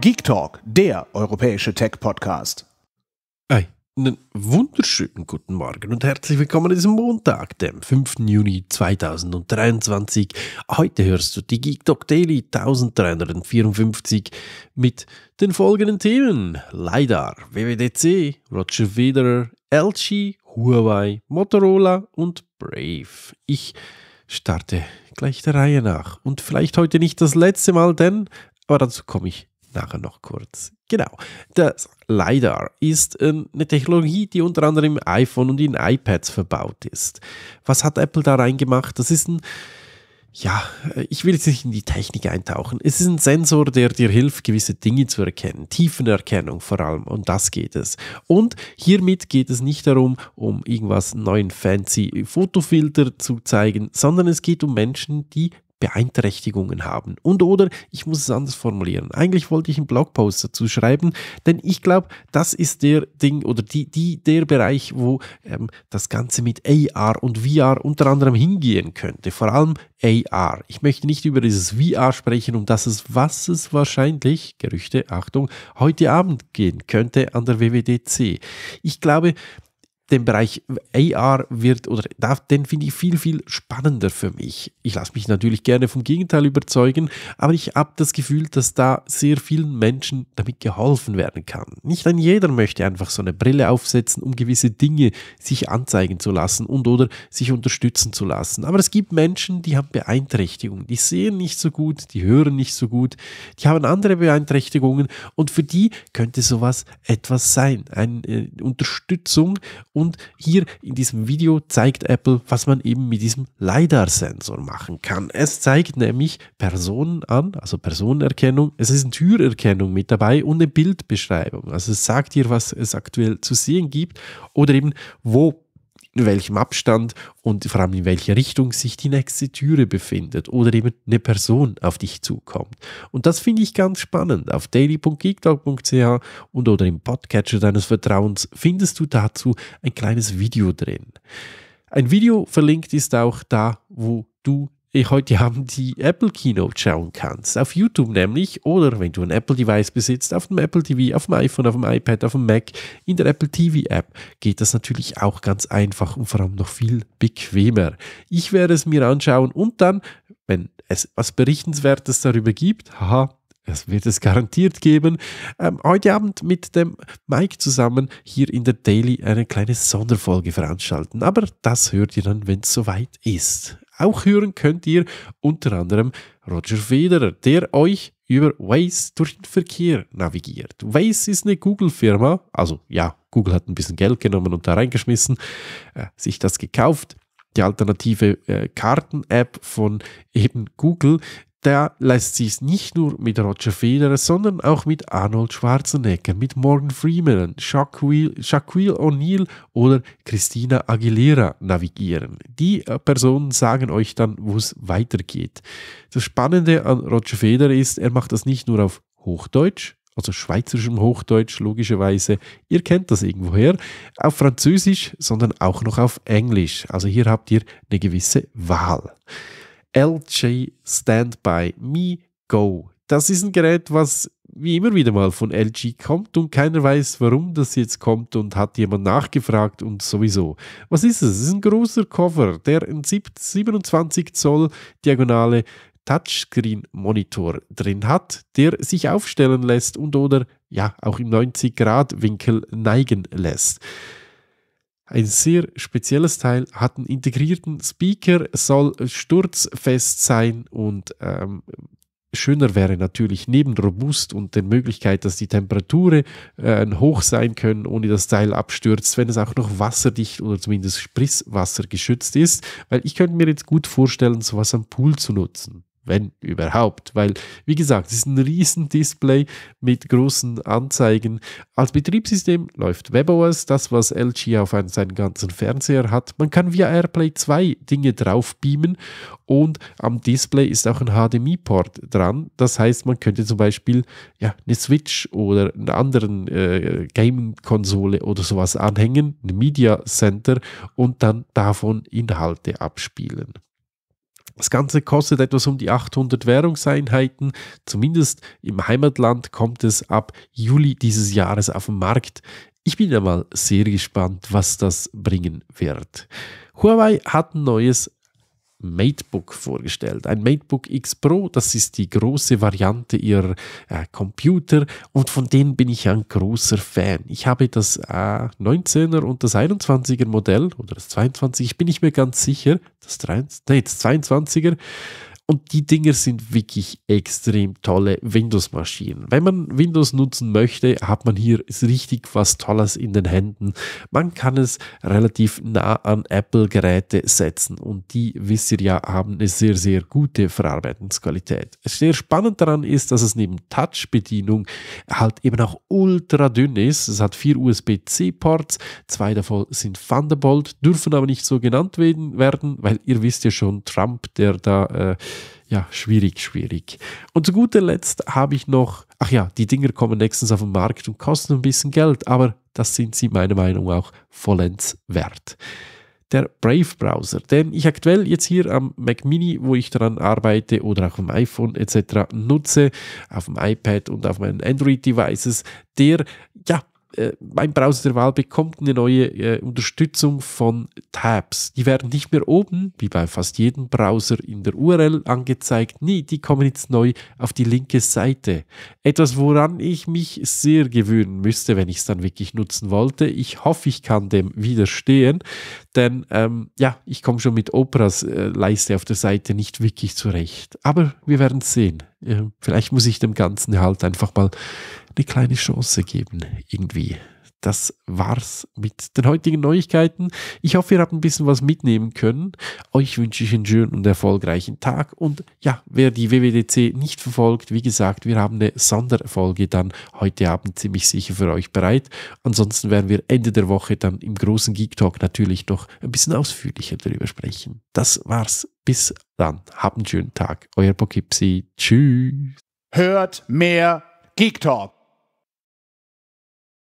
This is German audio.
Geek Talk, der europäische Tech-Podcast. Einen wunderschönen guten Morgen und herzlich willkommen an diesem Montag, dem 5. Juni 2023. Heute hörst du die Geek Talk Daily 1354 mit den folgenden Themen: LiDAR, WWDC, Roger Federer, LG, Huawei, Motorola und Brave. Ich starte gleich der Reihe nach und vielleicht heute nicht das letzte Mal, denn, aber dazu komme ich nachher noch kurz. Genau. Das LiDAR ist ähm, eine Technologie, die unter anderem im iPhone und in iPads verbaut ist. Was hat Apple da reingemacht? Das ist ein ja, äh, ich will jetzt nicht in die Technik eintauchen. Es ist ein Sensor, der dir hilft, gewisse Dinge zu erkennen, Tiefenerkennung vor allem, und das geht es. Und hiermit geht es nicht darum, um irgendwas neuen fancy Fotofilter zu zeigen, sondern es geht um Menschen, die Beeinträchtigungen haben. Und oder, ich muss es anders formulieren, eigentlich wollte ich einen Blogpost dazu schreiben, denn ich glaube, das ist der Ding oder die, die, der Bereich, wo ähm, das Ganze mit AR und VR unter anderem hingehen könnte. Vor allem AR. Ich möchte nicht über dieses VR sprechen, um das es, was es wahrscheinlich, Gerüchte, Achtung, heute Abend gehen könnte an der WWDC. Ich glaube, den Bereich AR wird oder darf, den finde ich viel, viel spannender für mich. Ich lasse mich natürlich gerne vom Gegenteil überzeugen, aber ich habe das Gefühl, dass da sehr vielen Menschen damit geholfen werden kann. Nicht ein jeder möchte einfach so eine Brille aufsetzen, um gewisse Dinge sich anzeigen zu lassen und oder sich unterstützen zu lassen. Aber es gibt Menschen, die haben Beeinträchtigungen. Die sehen nicht so gut, die hören nicht so gut, die haben andere Beeinträchtigungen und für die könnte sowas etwas sein. Eine äh, Unterstützung und hier in diesem Video zeigt Apple, was man eben mit diesem LiDAR-Sensor machen kann. Es zeigt nämlich Personen an, also Personenerkennung. Es ist eine Türerkennung mit dabei und eine Bildbeschreibung. Also es sagt dir, was es aktuell zu sehen gibt oder eben, wo in welchem Abstand und vor allem in welche Richtung sich die nächste Türe befindet oder eben eine Person auf dich zukommt. Und das finde ich ganz spannend. Auf daily.geekdog.ch und oder im Podcatcher deines Vertrauens findest du dazu ein kleines Video drin. Ein Video verlinkt ist auch da, wo du heute Abend die Apple Keynote schauen kannst. Auf YouTube nämlich oder wenn du ein Apple Device besitzt, auf dem Apple TV, auf dem iPhone, auf dem iPad, auf dem Mac, in der Apple TV App geht das natürlich auch ganz einfach und vor allem noch viel bequemer. Ich werde es mir anschauen und dann, wenn es was Berichtenswertes darüber gibt, haha, es wird es garantiert geben. Ähm, heute Abend mit dem Mike zusammen hier in der Daily eine kleine Sonderfolge veranstalten. Aber das hört ihr dann, wenn es soweit ist. Auch hören könnt ihr unter anderem Roger Federer, der euch über Waze durch den Verkehr navigiert. Waze ist eine Google-Firma, also ja, Google hat ein bisschen Geld genommen und da reingeschmissen, äh, sich das gekauft. Die alternative äh, Karten-App von eben Google, da lässt sich nicht nur mit Roger Federer, sondern auch mit Arnold Schwarzenegger, mit Morgan Freeman, Shaquille, Shaquille O'Neal oder Christina Aguilera navigieren. Die äh, Personen sagen euch dann, wo es weitergeht. Das Spannende an Roger Federer ist, er macht das nicht nur auf Hochdeutsch, also schweizerischem Hochdeutsch logischerweise, ihr kennt das irgendwoher, auf Französisch, sondern auch noch auf Englisch. Also hier habt ihr eine gewisse Wahl. LJ Standby Me Go. Das ist ein Gerät, was wie immer wieder mal von LG kommt und keiner weiß, warum das jetzt kommt und hat jemand nachgefragt und sowieso. Was ist es? Es ist ein großer Cover, der einen 27 Zoll diagonale Touchscreen-Monitor drin hat, der sich aufstellen lässt und oder ja auch im 90-Grad-Winkel neigen lässt ein sehr spezielles Teil, hat einen integrierten Speaker, soll sturzfest sein und ähm, schöner wäre natürlich neben robust und der Möglichkeit, dass die Temperaturen äh, hoch sein können, ohne dass das Teil abstürzt, wenn es auch noch wasserdicht oder zumindest Sprisswasser geschützt ist, weil ich könnte mir jetzt gut vorstellen, sowas am Pool zu nutzen wenn überhaupt. Weil, wie gesagt, es ist ein Riesendisplay mit großen Anzeigen. Als Betriebssystem läuft WebOS, das, was LG auf einen, seinen ganzen Fernseher hat. Man kann via AirPlay zwei Dinge drauf beamen und am Display ist auch ein HDMI-Port dran. Das heißt, man könnte zum Beispiel ja, eine Switch oder eine anderen äh, Game-Konsole oder sowas anhängen, ein Media Center und dann davon Inhalte abspielen. Das Ganze kostet etwas um die 800 Währungseinheiten. Zumindest im Heimatland kommt es ab Juli dieses Jahres auf den Markt. Ich bin ja mal sehr gespannt, was das bringen wird. Huawei hat ein neues MateBook vorgestellt. Ein MateBook X Pro, das ist die große Variante ihrer äh, Computer und von denen bin ich ein großer Fan. Ich habe das äh, 19er und das 21er Modell oder das 22, ich bin nicht mehr ganz sicher, das, 23, nee, das 22er und die Dinger sind wirklich extrem tolle Windows-Maschinen. Wenn man Windows nutzen möchte, hat man hier richtig was Tolles in den Händen. Man kann es relativ nah an Apple-Geräte setzen und die, wisst ihr ja, haben eine sehr, sehr gute Verarbeitungsqualität. Sehr spannend daran ist, dass es neben Touch-Bedienung halt eben auch ultra dünn ist. Es hat vier USB-C-Ports, zwei davon sind Thunderbolt, dürfen aber nicht so genannt werden, weil ihr wisst ja schon, Trump, der da äh, ja, schwierig, schwierig. Und zu guter Letzt habe ich noch, ach ja, die Dinger kommen nächstens auf den Markt und kosten ein bisschen Geld, aber das sind sie meiner Meinung nach auch vollends wert. Der Brave Browser, den ich aktuell jetzt hier am Mac Mini, wo ich daran arbeite, oder auch am iPhone etc. nutze, auf dem iPad und auf meinen Android-Devices, der ja äh, mein Browser der Wahl bekommt eine neue äh, Unterstützung von Tabs. Die werden nicht mehr oben, wie bei fast jedem Browser, in der URL angezeigt. Nee, die kommen jetzt neu auf die linke Seite. Etwas, woran ich mich sehr gewöhnen müsste, wenn ich es dann wirklich nutzen wollte. Ich hoffe, ich kann dem widerstehen. Denn ähm, ja, ich komme schon mit Operas äh, Leiste auf der Seite nicht wirklich zurecht. Aber wir werden sehen. Äh, vielleicht muss ich dem Ganzen halt einfach mal eine kleine Chance geben, irgendwie das war's mit den heutigen Neuigkeiten. Ich hoffe, ihr habt ein bisschen was mitnehmen können. Euch wünsche ich einen schönen und erfolgreichen Tag. Und ja, wer die WWDC nicht verfolgt, wie gesagt, wir haben eine Sonderfolge dann heute Abend ziemlich sicher für euch bereit. Ansonsten werden wir Ende der Woche dann im großen Geek Talk natürlich noch ein bisschen ausführlicher darüber sprechen. Das war's. Bis dann. Habt einen schönen Tag. Euer Pokipsi. Tschüss. Hört mehr Geek Talk.